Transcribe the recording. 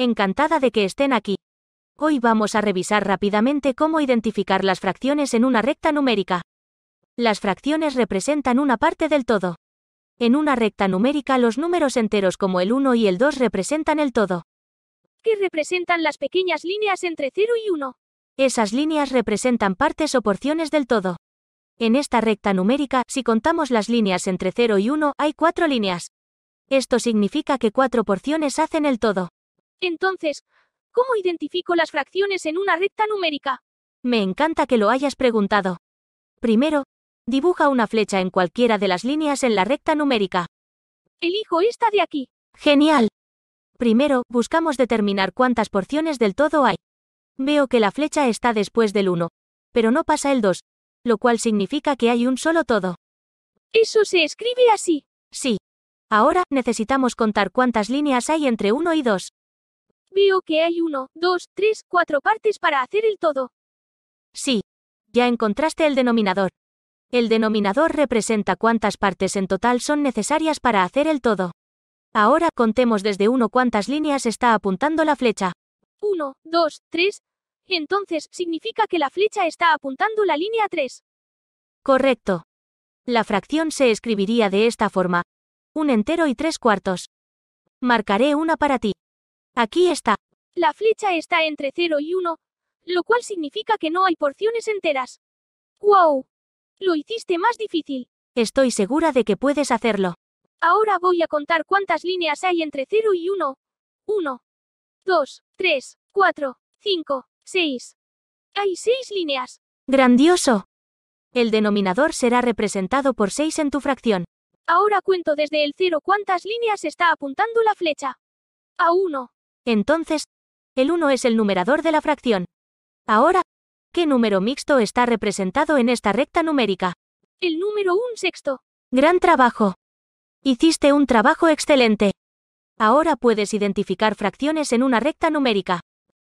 Encantada de que estén aquí. Hoy vamos a revisar rápidamente cómo identificar las fracciones en una recta numérica. Las fracciones representan una parte del todo. En una recta numérica los números enteros como el 1 y el 2 representan el todo. ¿Qué representan las pequeñas líneas entre 0 y 1? Esas líneas representan partes o porciones del todo. En esta recta numérica, si contamos las líneas entre 0 y 1, hay cuatro líneas. Esto significa que cuatro porciones hacen el todo. Entonces, ¿cómo identifico las fracciones en una recta numérica? Me encanta que lo hayas preguntado. Primero, dibuja una flecha en cualquiera de las líneas en la recta numérica. Elijo esta de aquí. Genial. Primero, buscamos determinar cuántas porciones del todo hay. Veo que la flecha está después del 1, pero no pasa el 2, lo cual significa que hay un solo todo. Eso se escribe así. Sí. Ahora necesitamos contar cuántas líneas hay entre 1 y 2. Veo que hay uno, dos, tres, cuatro partes para hacer el todo. Sí. Ya encontraste el denominador. El denominador representa cuántas partes en total son necesarias para hacer el todo. Ahora contemos desde uno cuántas líneas está apuntando la flecha. 1, 2, 3. Entonces significa que la flecha está apuntando la línea 3. Correcto. La fracción se escribiría de esta forma. Un entero y tres cuartos. Marcaré una para ti. Aquí está. La flecha está entre 0 y 1, lo cual significa que no hay porciones enteras. ¡Wow! Lo hiciste más difícil. Estoy segura de que puedes hacerlo. Ahora voy a contar cuántas líneas hay entre 0 y 1. 1, 2, 3, 4, 5, 6. Hay 6 líneas. ¡Grandioso! El denominador será representado por 6 en tu fracción. Ahora cuento desde el 0 cuántas líneas está apuntando la flecha. A 1, entonces, el 1 es el numerador de la fracción. Ahora, ¿qué número mixto está representado en esta recta numérica? El número 1 sexto. Gran trabajo. Hiciste un trabajo excelente. Ahora puedes identificar fracciones en una recta numérica.